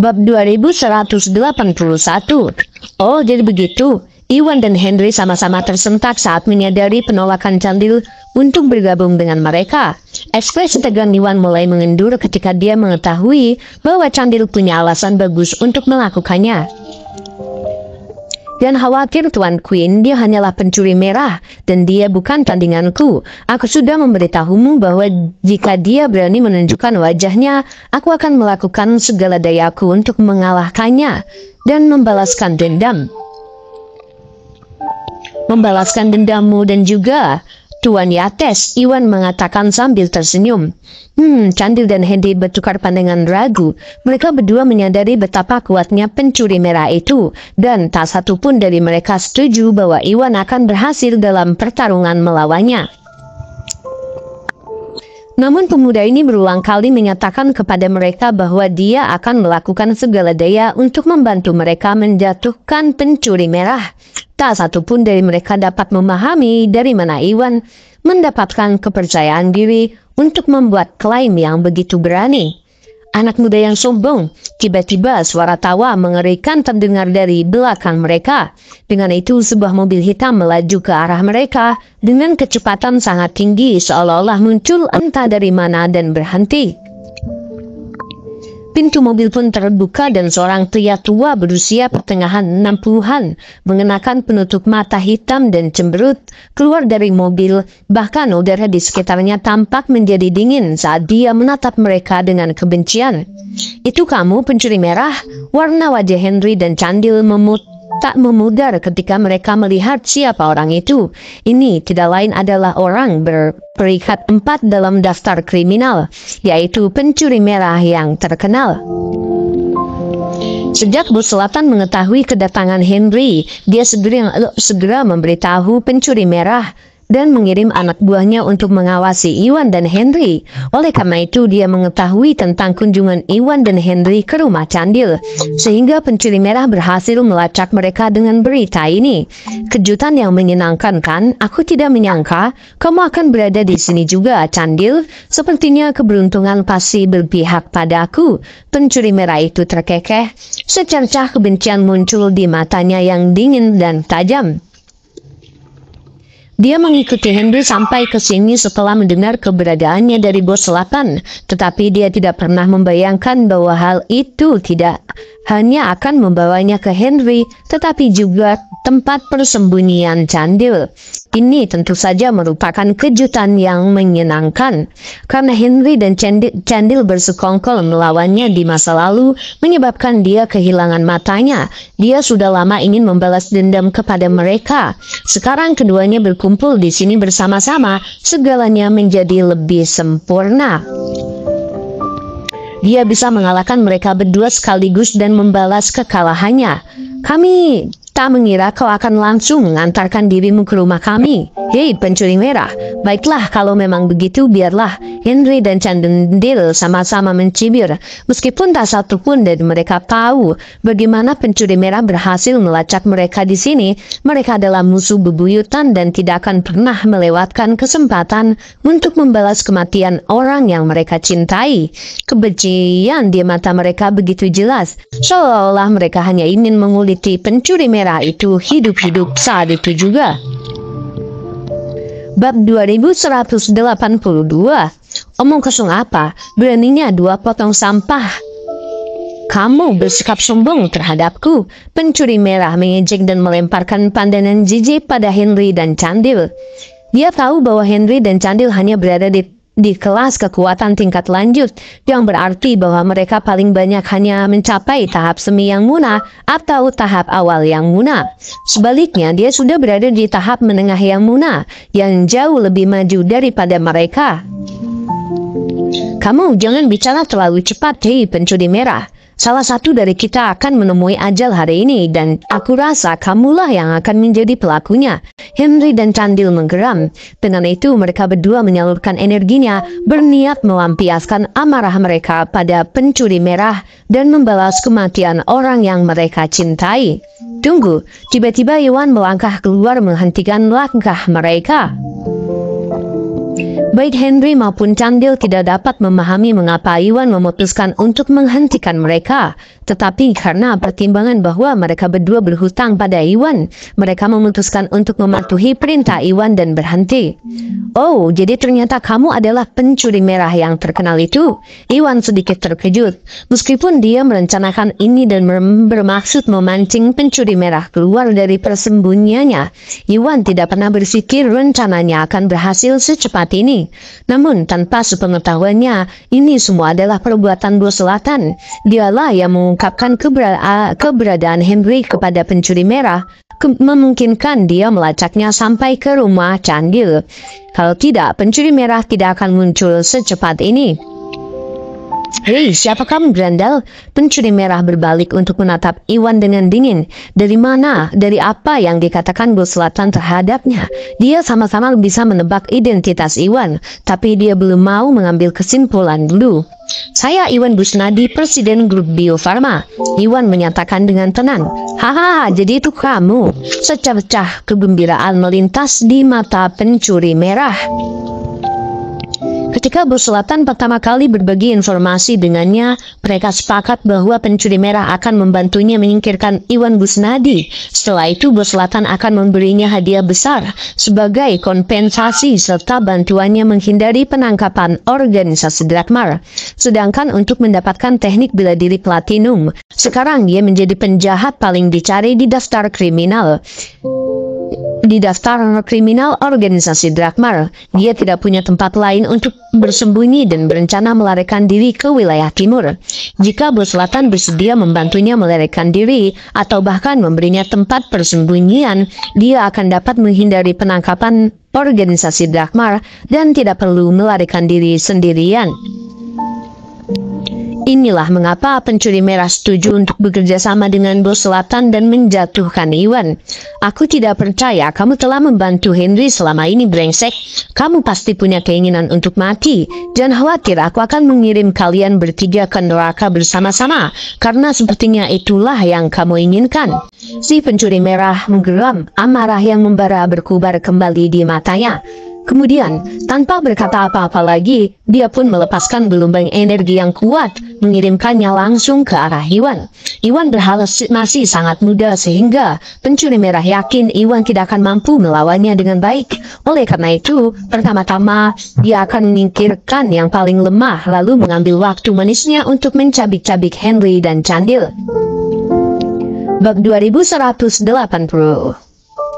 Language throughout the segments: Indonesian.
bab 2181. Oh, jadi begitu. Iwan dan Henry sama-sama tersentak saat menyadari penolakan Candil untuk bergabung dengan mereka. Ekspresi tegang Iwan mulai mengendur ketika dia mengetahui bahwa Candil punya alasan bagus untuk melakukannya. Dan khawatir Tuan Queen, dia hanyalah pencuri merah, dan dia bukan tandinganku. Aku sudah memberitahumu bahwa jika dia berani menunjukkan wajahnya, aku akan melakukan segala dayaku untuk mengalahkannya, dan membalaskan dendam. Membalaskan dendammu dan juga Tuan Yates, Iwan mengatakan sambil tersenyum. Hmm, Candil dan Hendy bertukar pandangan ragu. Mereka berdua menyadari betapa kuatnya pencuri merah itu, dan tak satu pun dari mereka setuju bahwa Iwan akan berhasil dalam pertarungan melawannya. Namun pemuda ini berulang kali menyatakan kepada mereka bahwa dia akan melakukan segala daya untuk membantu mereka menjatuhkan pencuri merah tak satupun dari mereka dapat memahami dari mana Iwan mendapatkan kepercayaan diri untuk membuat klaim yang begitu berani. Anak muda yang sombong, tiba-tiba suara tawa mengerikan terdengar dari belakang mereka. Dengan itu, sebuah mobil hitam melaju ke arah mereka dengan kecepatan sangat tinggi seolah-olah muncul entah dari mana dan berhenti. Pintu mobil pun terbuka dan seorang pria tua berusia pertengahan 60-an mengenakan penutup mata hitam dan cemberut keluar dari mobil, bahkan udara di sekitarnya tampak menjadi dingin saat dia menatap mereka dengan kebencian. Itu kamu pencuri merah, warna wajah Henry dan Candil memut tak memudar ketika mereka melihat siapa orang itu. Ini tidak lain adalah orang berperikat empat dalam daftar kriminal, yaitu pencuri merah yang terkenal. Sejak Bu Selatan mengetahui kedatangan Henry, dia segera, segera memberitahu pencuri merah dan mengirim anak buahnya untuk mengawasi Iwan dan Henry. Oleh karena itu, dia mengetahui tentang kunjungan Iwan dan Henry ke rumah Candil, sehingga pencuri merah berhasil melacak mereka dengan berita ini. Kejutan yang menyenangkan kan, aku tidak menyangka kamu akan berada di sini juga, Candil. Sepertinya keberuntungan pasti berpihak padaku. Pencuri merah itu terkekeh, secercah kebencian muncul di matanya yang dingin dan tajam. Dia mengikuti Henry sampai ke sini setelah mendengar keberadaannya dari bos selatan, tetapi dia tidak pernah membayangkan bahwa hal itu tidak hanya akan membawanya ke Henry, tetapi juga tempat persembunyian candil. Ini tentu saja merupakan kejutan yang menyenangkan, karena Henry dan Candil, bersekongkol melawannya di masa lalu, menyebabkan dia kehilangan matanya. Dia sudah lama ingin membalas dendam kepada mereka. Sekarang keduanya berkumpul di sini bersama-sama, segalanya menjadi lebih sempurna dia bisa mengalahkan mereka berdua sekaligus dan membalas kekalahannya. Kami kita mengira kau akan langsung mengantarkan dirimu ke rumah kami. Hei, pencuri merah. Baiklah, kalau memang begitu, biarlah Henry dan Chandendil sama-sama mencibir. Meskipun tak satu pun dari mereka tahu bagaimana pencuri merah berhasil melacak mereka di sini, mereka adalah musuh bebuyutan dan tidak akan pernah melewatkan kesempatan untuk membalas kematian orang yang mereka cintai. Kebencian di mata mereka begitu jelas, seolah-olah mereka hanya ingin menguliti pencuri merah Sarah itu hidup-hidup saat itu juga. Bab 2182 Omong kosong apa? Beraninya dua potong sampah. Kamu bersikap sombong terhadapku. Pencuri merah mengejek dan melemparkan pandangan jijik pada Henry dan Candil. Dia tahu bahwa Henry dan Candil hanya berada di di kelas kekuatan tingkat lanjut, yang berarti bahwa mereka paling banyak hanya mencapai tahap semi yang muna atau tahap awal yang muna. Sebaliknya, dia sudah berada di tahap menengah yang muna, yang jauh lebih maju daripada mereka. Kamu jangan bicara terlalu cepat, hei pencuri merah. Salah satu dari kita akan menemui ajal hari ini dan aku rasa kamulah yang akan menjadi pelakunya. Henry dan Candil menggeram. Dengan itu mereka berdua menyalurkan energinya berniat melampiaskan amarah mereka pada pencuri merah dan membalas kematian orang yang mereka cintai. Tunggu, tiba-tiba Iwan melangkah keluar menghentikan langkah mereka. Baik Henry maupun Candil tidak dapat memahami mengapa Iwan memutuskan untuk menghentikan mereka, tetapi karena pertimbangan bahwa mereka berdua berhutang pada Iwan, mereka memutuskan untuk mematuhi perintah Iwan dan berhenti. Oh, jadi ternyata kamu adalah pencuri merah yang terkenal itu. Iwan sedikit terkejut, meskipun dia merencanakan ini dan bermaksud memancing pencuri merah keluar dari persembunyiannya. Iwan tidak pernah berpikir rencananya akan berhasil secepat ini. Namun tanpa sepengetahuannya, ini semua adalah perbuatan dua Selatan. Dialah yang mengungkapkan kebera keberadaan Henry kepada pencuri merah, memungkinkan dia melacaknya sampai ke rumah Candil. Kalau tidak, pencuri merah tidak akan muncul secepat ini. Hei, siapa kamu, Brandel? Pencuri merah berbalik untuk menatap Iwan dengan dingin. Dari mana, dari apa yang dikatakan Bu Selatan terhadapnya? Dia sama-sama bisa menebak identitas Iwan, tapi dia belum mau mengambil kesimpulan dulu. Saya Iwan Busnadi, Presiden Grup Bio Farma. Iwan menyatakan dengan tenang. Hahaha, jadi itu kamu. Secah-cah kegembiraan melintas di mata pencuri merah. Ketika Bos Selatan pertama kali berbagi informasi dengannya, mereka sepakat bahwa pencuri merah akan membantunya menyingkirkan Iwan Gusnadi. Setelah itu, Bos Selatan akan memberinya hadiah besar sebagai kompensasi serta bantuannya menghindari penangkapan organisasi Drakmar. Sedangkan untuk mendapatkan teknik bela diri platinum, sekarang dia menjadi penjahat paling dicari di daftar kriminal di daftar kriminal organisasi Drakmar, dia tidak punya tempat lain untuk bersembunyi dan berencana melarikan diri ke wilayah timur. Jika Bos Selatan bersedia membantunya melarikan diri atau bahkan memberinya tempat persembunyian, dia akan dapat menghindari penangkapan organisasi Drakmar dan tidak perlu melarikan diri sendirian. Inilah mengapa pencuri merah setuju untuk bekerja sama dengan bos selatan dan menjatuhkan Iwan. Aku tidak percaya kamu telah membantu Henry selama ini brengsek. Kamu pasti punya keinginan untuk mati. Jangan khawatir, aku akan mengirim kalian bertiga ke neraka bersama-sama, karena sepertinya itulah yang kamu inginkan. Si pencuri merah menggeram, amarah yang membara berkubar kembali di matanya. Kemudian, tanpa berkata apa-apa lagi, dia pun melepaskan gelombang energi yang kuat, mengirimkannya langsung ke arah Iwan. Iwan masih sangat muda sehingga pencuri merah yakin Iwan tidak akan mampu melawannya dengan baik. Oleh karena itu, pertama-tama, dia akan menyingkirkan yang paling lemah lalu mengambil waktu manisnya untuk mencabik-cabik Henry dan Candil. Bab 2180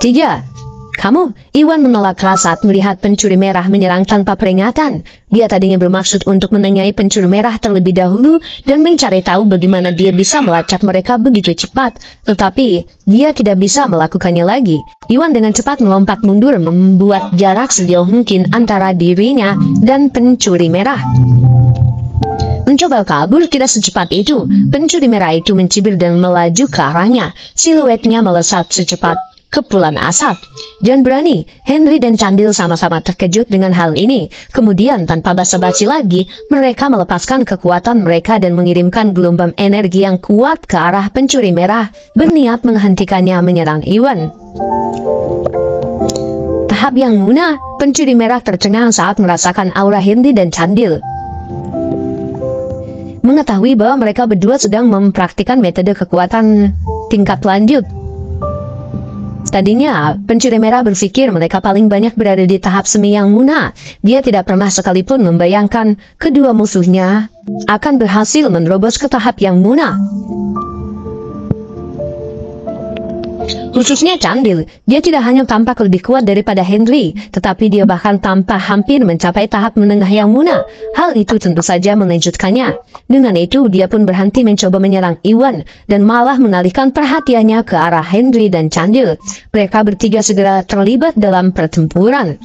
3. Kamu, Iwan menolak keras saat melihat pencuri merah menyerang tanpa peringatan. Dia tadinya bermaksud untuk menanyai pencuri merah terlebih dahulu dan mencari tahu bagaimana dia bisa melacak mereka begitu cepat. Tetapi, dia tidak bisa melakukannya lagi. Iwan dengan cepat melompat mundur membuat jarak sejauh mungkin antara dirinya dan pencuri merah. Mencoba kabur tidak secepat itu. Pencuri merah itu mencibir dan melaju ke arahnya. Siluetnya melesat secepat kepulan asap. John berani, Henry dan Candil sama-sama terkejut dengan hal ini. Kemudian tanpa basa-basi lagi, mereka melepaskan kekuatan mereka dan mengirimkan gelombang energi yang kuat ke arah pencuri merah, berniat menghentikannya menyerang Iwan. Tahap yang muna, pencuri merah tercengang saat merasakan aura Henry dan Candil mengetahui bahwa mereka berdua sedang mempraktikkan metode kekuatan tingkat lanjut Tadinya, pencuri merah berpikir mereka paling banyak berada di tahap semi yang muna. Dia tidak pernah sekalipun membayangkan kedua musuhnya akan berhasil menerobos ke tahap yang muna. Khususnya Candil, dia tidak hanya tampak lebih kuat daripada Henry, tetapi dia bahkan tampak hampir mencapai tahap menengah yang muna. Hal itu tentu saja mengejutkannya. Dengan itu, dia pun berhenti mencoba menyerang Iwan, dan malah mengalihkan perhatiannya ke arah Henry dan Candil. Mereka bertiga segera terlibat dalam pertempuran.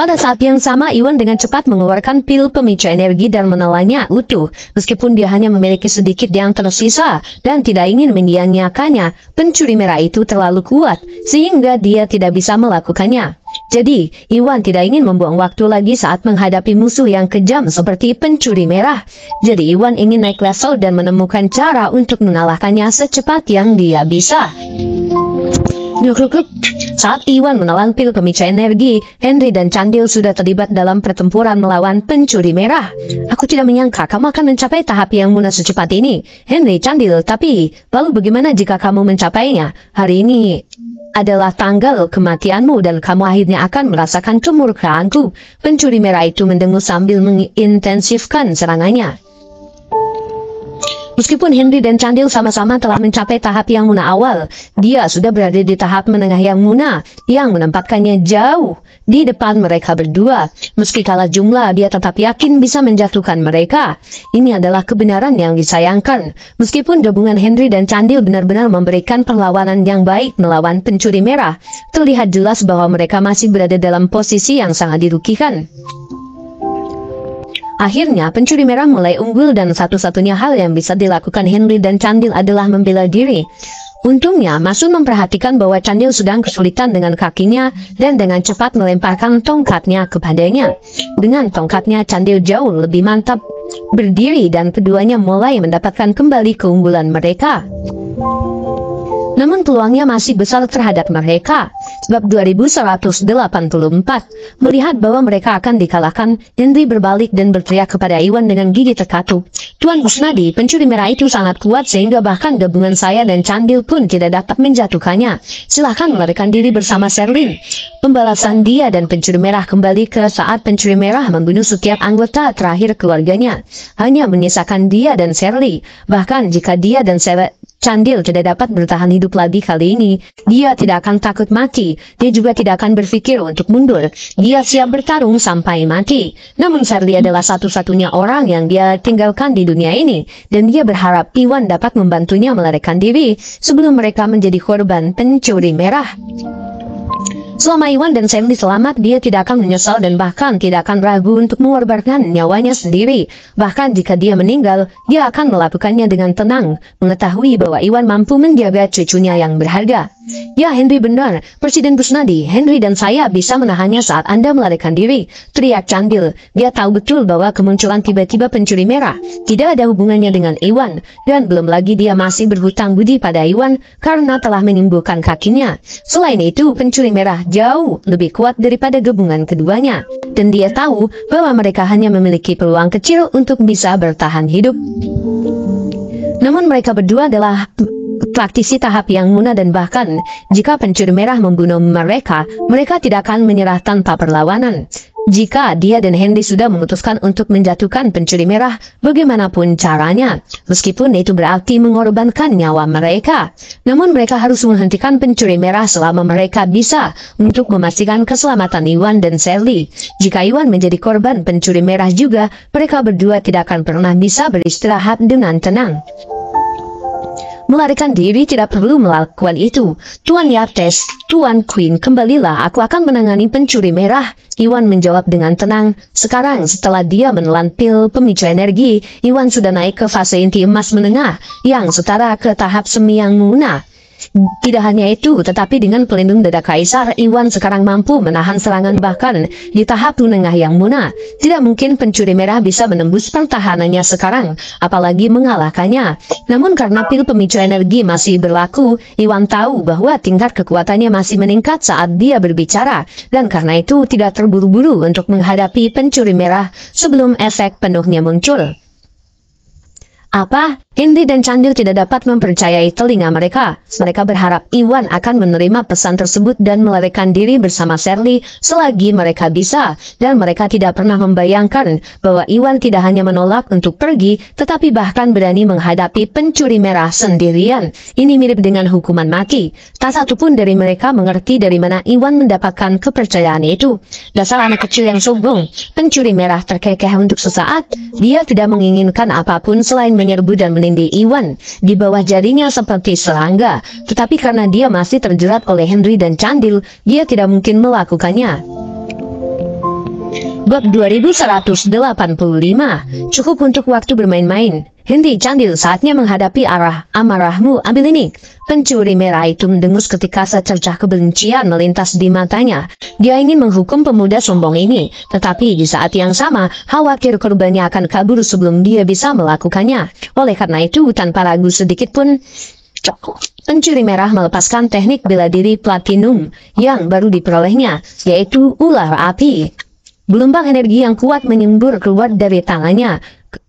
Pada saat yang sama Iwan dengan cepat mengeluarkan pil pemicu energi dan menelannya utuh, meskipun dia hanya memiliki sedikit yang tersisa dan tidak ingin menyanyiakannya, pencuri merah itu terlalu kuat, sehingga dia tidak bisa melakukannya. Jadi, Iwan tidak ingin membuang waktu lagi saat menghadapi musuh yang kejam seperti pencuri merah. Jadi Iwan ingin naik level dan menemukan cara untuk mengalahkannya secepat yang dia bisa. Saat Iwan menelan pil pemicu energi, Henry dan Candil sudah terlibat dalam pertempuran melawan pencuri merah. Aku tidak menyangka kamu akan mencapai tahap yang mudah secepat ini, Henry Candil. Tapi, lalu bagaimana jika kamu mencapainya? Hari ini adalah tanggal kematianmu dan kamu akhirnya akan merasakan kemurkaanku. Pencuri merah itu mendengus sambil mengintensifkan serangannya. Meskipun Henry dan Candil sama-sama telah mencapai tahap yang muna awal, dia sudah berada di tahap menengah yang muna, yang menempatkannya jauh di depan mereka berdua. Meski kalah jumlah, dia tetap yakin bisa menjatuhkan mereka. Ini adalah kebenaran yang disayangkan. Meskipun gabungan Henry dan Candil benar-benar memberikan perlawanan yang baik melawan pencuri merah, terlihat jelas bahwa mereka masih berada dalam posisi yang sangat dirugikan. Akhirnya pencuri merah mulai unggul dan satu-satunya hal yang bisa dilakukan Henry dan Candil adalah membela diri. Untungnya Masun memperhatikan bahwa Candil sedang kesulitan dengan kakinya dan dengan cepat melemparkan tongkatnya kepadanya. Dengan tongkatnya Candil jauh lebih mantap berdiri dan keduanya mulai mendapatkan kembali keunggulan mereka. Namun peluangnya masih besar terhadap mereka, sebab 2184 melihat bahwa mereka akan dikalahkan, Henry berbalik dan berteriak kepada Iwan dengan gigi terkatup. Tuan Husnadi, pencuri merah itu sangat kuat sehingga bahkan gabungan saya dan Candil pun tidak dapat menjatuhkannya. Silahkan melarikan diri bersama Serlin. Pembalasan dia dan pencuri merah kembali ke saat pencuri merah membunuh setiap anggota terakhir keluarganya. Hanya menyisakan dia dan Serli. Bahkan jika dia dan Serlin Candil tidak dapat bertahan hidup lagi kali ini. Dia tidak akan takut mati. Dia juga tidak akan berpikir untuk mundur. Dia siap bertarung sampai mati. Namun Charlie adalah satu-satunya orang yang dia tinggalkan di dunia ini. Dan dia berharap Iwan dapat membantunya melarikan diri sebelum mereka menjadi korban pencuri merah. Selama Iwan dan Sandy selamat dia tidak akan menyesal dan bahkan tidak akan ragu untuk mengorbankan nyawanya sendiri. Bahkan jika dia meninggal, dia akan melakukannya dengan tenang, mengetahui bahwa Iwan mampu menjaga cucunya yang berharga. Ya Henry benar, Presiden Busnadi, Henry dan saya bisa menahannya saat Anda melarikan diri. Teriak Candil, dia tahu betul bahwa kemunculan tiba-tiba pencuri merah tidak ada hubungannya dengan Iwan, dan belum lagi dia masih berhutang budi pada Iwan karena telah menimbulkan kakinya. Selain itu, pencuri merah jauh lebih kuat daripada gabungan keduanya. Dan dia tahu bahwa mereka hanya memiliki peluang kecil untuk bisa bertahan hidup. Namun mereka berdua adalah praktisi tahap yang muna dan bahkan jika pencuri merah membunuh mereka, mereka tidak akan menyerah tanpa perlawanan. Jika dia dan Hendy sudah memutuskan untuk menjatuhkan pencuri merah, bagaimanapun caranya, meskipun itu berarti mengorbankan nyawa mereka. Namun mereka harus menghentikan pencuri merah selama mereka bisa untuk memastikan keselamatan Iwan dan Sally. Jika Iwan menjadi korban pencuri merah juga, mereka berdua tidak akan pernah bisa beristirahat dengan tenang melarikan diri tidak perlu melakukan itu. Tuan Yaptes, Tuan Queen kembalilah aku akan menangani pencuri merah. Iwan menjawab dengan tenang. Sekarang setelah dia menelan pil pemicu energi, Iwan sudah naik ke fase inti emas menengah, yang setara ke tahap semi yang muna. Tidak hanya itu, tetapi dengan pelindung dada Kaisar Iwan sekarang mampu menahan serangan bahkan di tahap menengah yang muna. Tidak mungkin pencuri merah bisa menembus pertahanannya sekarang, apalagi mengalahkannya. Namun karena pil pemicu energi masih berlaku, Iwan tahu bahwa tingkat kekuatannya masih meningkat saat dia berbicara, dan karena itu tidak terburu-buru untuk menghadapi pencuri merah sebelum efek penuhnya muncul. Apa? Indi dan Candil tidak dapat mempercayai telinga mereka. Mereka berharap Iwan akan menerima pesan tersebut dan melarikan diri bersama Serli selagi mereka bisa. Dan mereka tidak pernah membayangkan bahwa Iwan tidak hanya menolak untuk pergi, tetapi bahkan berani menghadapi pencuri merah sendirian. Ini mirip dengan hukuman mati. Tak satupun dari mereka mengerti dari mana Iwan mendapatkan kepercayaan itu. Dasar anak kecil yang sombong, pencuri merah terkekeh untuk sesaat. Dia tidak menginginkan apapun selain menyerbu dan meninggalkan di Iwan di bawah jarinya seperti serangga, tetapi karena dia masih terjerat oleh Henry dan Candil, dia tidak mungkin melakukannya. Bab 2185 Cukup untuk waktu bermain-main Hindi candil saatnya menghadapi arah amarahmu ambil ini. Pencuri merah itu mendengus ketika secercah kebencian melintas di matanya. Dia ingin menghukum pemuda sombong ini, tetapi di saat yang sama, khawatir korbannya akan kabur sebelum dia bisa melakukannya. Oleh karena itu, tanpa ragu sedikit pun, Pencuri merah melepaskan teknik bela diri platinum yang baru diperolehnya, yaitu ular api. Gelombang energi yang kuat menyembur keluar dari tangannya,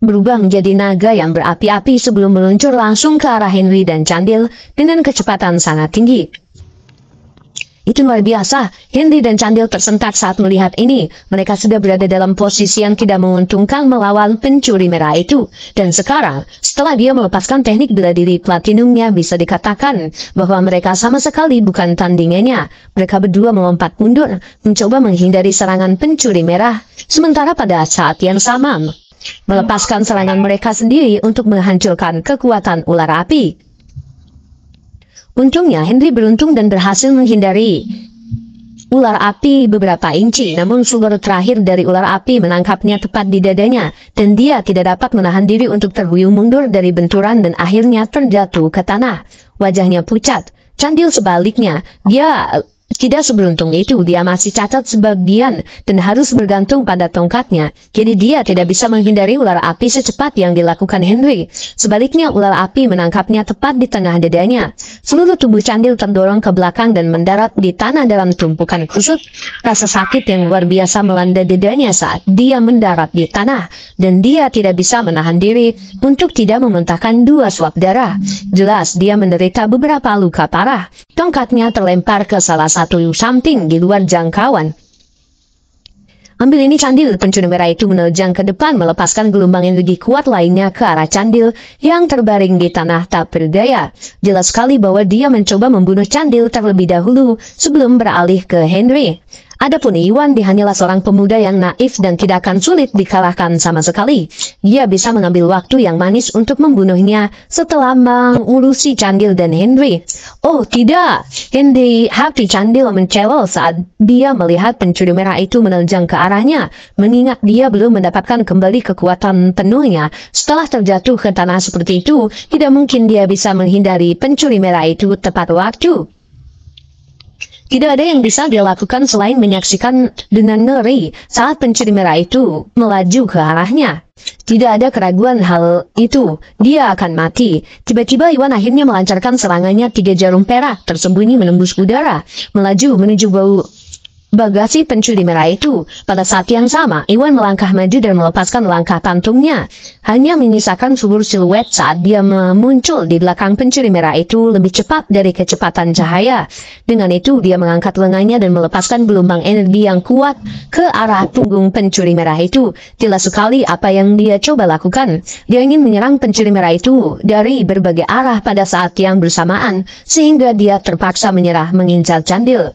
berubah menjadi naga yang berapi-api sebelum meluncur langsung ke arah Henry dan Candil dengan kecepatan sangat tinggi. Itu luar biasa, Henry dan Candil tersentak saat melihat ini. Mereka sudah berada dalam posisi yang tidak menguntungkan melawan pencuri merah itu. Dan sekarang, setelah dia melepaskan teknik bela diri platinumnya, bisa dikatakan bahwa mereka sama sekali bukan tandingannya. Mereka berdua melompat mundur, mencoba menghindari serangan pencuri merah. Sementara pada saat yang sama, melepaskan serangan mereka sendiri untuk menghancurkan kekuatan ular api. Untungnya Henry beruntung dan berhasil menghindari ular api beberapa inci, namun seluruh terakhir dari ular api menangkapnya tepat di dadanya, dan dia tidak dapat menahan diri untuk terbuyung mundur dari benturan dan akhirnya terjatuh ke tanah. Wajahnya pucat, candil sebaliknya, dia tidak seberuntung itu dia masih cacat sebagian dan harus bergantung pada tongkatnya, jadi dia tidak bisa menghindari ular api secepat yang dilakukan Henry. Sebaliknya ular api menangkapnya tepat di tengah dadanya. Seluruh tubuh Candil terdorong ke belakang dan mendarat di tanah dalam tumpukan kusut. Rasa sakit yang luar biasa melanda dadanya saat dia mendarat di tanah, dan dia tidak bisa menahan diri untuk tidak memuntahkan dua suap darah. Jelas dia menderita beberapa luka parah. Tongkatnya terlempar ke salah satu to you something di luar jangkauan. Ambil ini candil pencuri merah itu menerjang ke depan melepaskan gelombang energi kuat lainnya ke arah candil yang terbaring di tanah tak berdaya. Jelas sekali bahwa dia mencoba membunuh candil terlebih dahulu sebelum beralih ke Henry. Adapun Iwan hanyalah seorang pemuda yang naif dan tidak akan sulit dikalahkan sama sekali. Dia bisa mengambil waktu yang manis untuk membunuhnya setelah mengurusi Candil dan Henry. Oh tidak, Henry hati Candil mencewel saat dia melihat pencuri merah itu menerjang ke arahnya, mengingat dia belum mendapatkan kembali kekuatan penuhnya. Setelah terjatuh ke tanah seperti itu, tidak mungkin dia bisa menghindari pencuri merah itu tepat waktu. Tidak ada yang bisa dia lakukan selain menyaksikan dengan ngeri saat pencuri merah itu melaju ke arahnya. Tidak ada keraguan hal itu, dia akan mati. Tiba-tiba Iwan akhirnya melancarkan serangannya tiga jarum perak tersembunyi menembus udara, melaju menuju bau Bagasi pencuri merah itu, pada saat yang sama Iwan melangkah maju dan melepaskan langkah tantungnya. Hanya menyisakan subur siluet saat dia muncul di belakang pencuri merah itu lebih cepat dari kecepatan cahaya. Dengan itu dia mengangkat lengannya dan melepaskan gelombang energi yang kuat ke arah punggung pencuri merah itu. Jelas sekali apa yang dia coba lakukan. Dia ingin menyerang pencuri merah itu dari berbagai arah pada saat yang bersamaan, sehingga dia terpaksa menyerah mengincar candil.